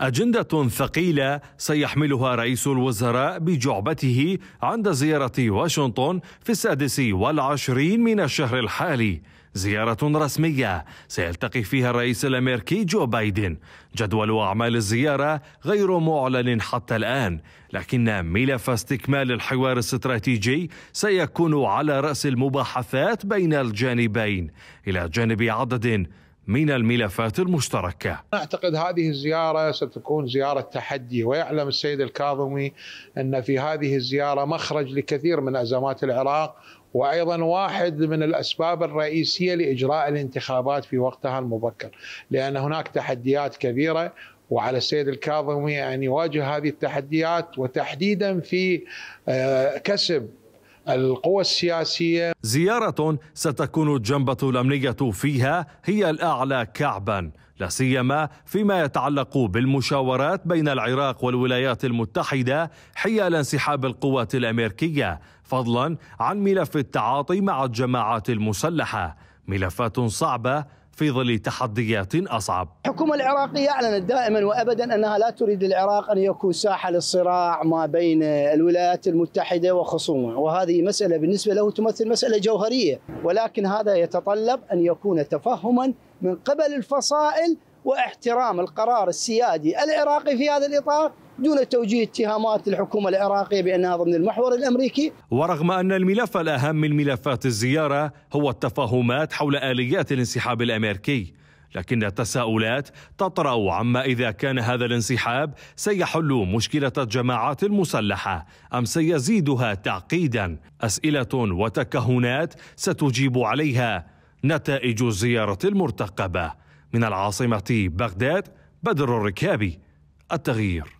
أجندة ثقيلة سيحملها رئيس الوزراء بجعبته عند زيارة واشنطن في السادس والعشرين من الشهر الحالي زيارة رسمية سيلتقي فيها الرئيس الأمريكي جو بايدن جدول أعمال الزيارة غير معلن حتى الآن لكن ملف استكمال الحوار الاستراتيجي سيكون على رأس المباحثات بين الجانبين إلى جانب عدد من الملفات المشتركة أعتقد هذه الزيارة ستكون زيارة تحدي ويعلم السيد الكاظمي أن في هذه الزيارة مخرج لكثير من أزمات العراق وايضا واحد من الاسباب الرئيسيه لاجراء الانتخابات في وقتها المبكر، لان هناك تحديات كبيره وعلى السيد الكاظمي ان يواجه هذه التحديات وتحديدا في آه، كسب القوى السياسية زيارة ستكون الجنبة الأمنية فيها هي الأعلى كعبا لا سيما فيما يتعلق بالمشاورات بين العراق والولايات المتحدة حيال انسحاب القوات الأمريكية فضلا عن ملف التعاطي مع الجماعات المسلحة ملفات صعبة في ظل تحديات أصعب الحكومة العراقية أعلنت دائما وأبدا أنها لا تريد للعراق أن يكون ساحة للصراع ما بين الولايات المتحدة وخصومه وهذه مسألة بالنسبة له تمثل مسألة جوهرية ولكن هذا يتطلب أن يكون تفهما من قبل الفصائل واحترام القرار السيادي العراقي في هذا الإطار دون توجيه اتهامات الحكومة العراقية بأنها ضمن المحور الأمريكي ورغم أن الملف الأهم من ملفات الزيارة هو التفاهمات حول آليات الانسحاب الأمريكي لكن التساؤلات تطرا عما اذا كان هذا الانسحاب سيحل مشكله الجماعات المسلحه ام سيزيدها تعقيدا اسئله وتكهنات ستجيب عليها نتائج الزياره المرتقبه من العاصمه بغداد بدر الركابي التغيير